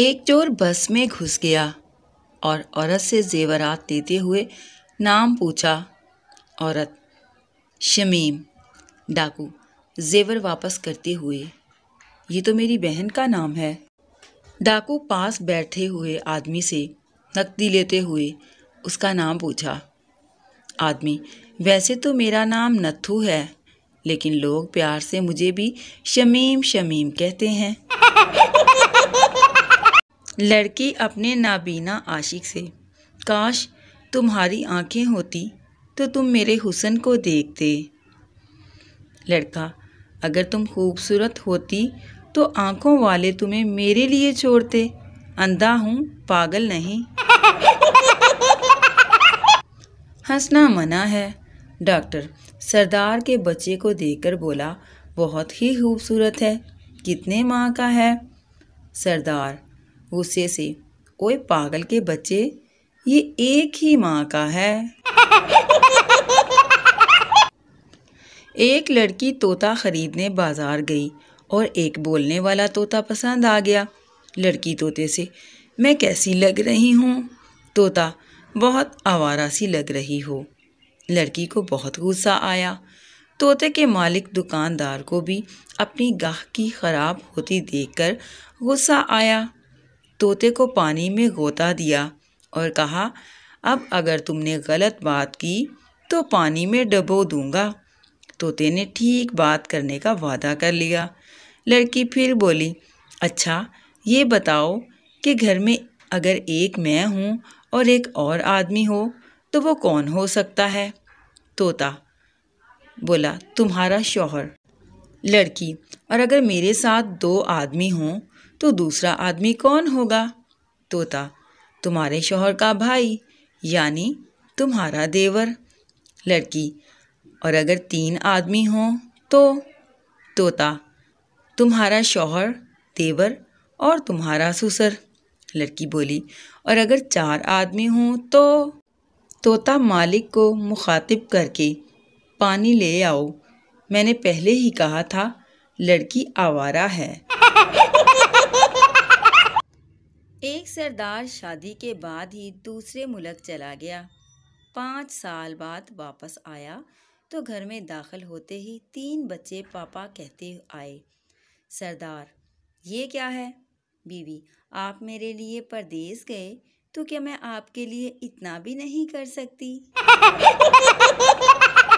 एक चोर बस में घुस गया और औरत से जेवरात देते हुए नाम पूछा औरत शमीम डाकू जेवर वापस करते हुए ये तो मेरी बहन का नाम है डाकू पास बैठे हुए आदमी से नकदी लेते हुए उसका नाम पूछा आदमी वैसे तो मेरा नाम नथु है लेकिन लोग प्यार से मुझे भी शमीम शमीम कहते हैं लड़की अपने नाबीना आशिक से काश तुम्हारी आंखें होती तो तुम मेरे हुसन को देखते लड़का अगर तुम खूबसूरत होती तो आंखों वाले तुम्हें मेरे लिए छोड़ते अंधा हूँ पागल नहीं हंसना मना है डॉक्टर सरदार के बच्चे को देखकर बोला बहुत ही खूबसूरत है कितने माँ का है सरदार गुस्से से ओए पागल के बच्चे ये एक ही माँ का है एक लड़की तोता खरीदने बाजार गई और एक बोलने वाला तोता पसंद आ गया लड़की तोते से मैं कैसी लग रही हूँ तोता बहुत आवारा सी लग रही हो लड़की को बहुत गुस्सा आया तोते के मालिक दुकानदार को भी अपनी गाह की ख़राब होती देखकर गुस्सा आया तोते को पानी में गोता दिया और कहा अब अगर तुमने गलत बात की तो पानी में डबो दूंगा तोते ने ठीक बात करने का वादा कर लिया लड़की फिर बोली अच्छा ये बताओ कि घर में अगर एक मैं हूँ और एक और आदमी हो तो वो कौन हो सकता है तोता बोला तुम्हारा शौहर लड़की और अगर मेरे साथ दो आदमी हों तो दूसरा आदमी कौन होगा तोता तुम्हारे शोहर का भाई यानी तुम्हारा देवर लड़की और अगर तीन आदमी हों तो तोता तुम्हारा शोहर देवर और तुम्हारा सुसर लड़की बोली और अगर चार आदमी हों तो तोता मालिक को मुखातिब करके पानी ले आओ मैंने पहले ही कहा था लड़की आवारा है एक सरदार शादी के बाद ही दूसरे मुल्क चला गया पाँच साल बाद वापस आया तो घर में दाखिल होते ही तीन बच्चे पापा कहते आए सरदार ये क्या है बीवी आप मेरे लिए परदेश गए तो क्या मैं आपके लिए इतना भी नहीं कर सकती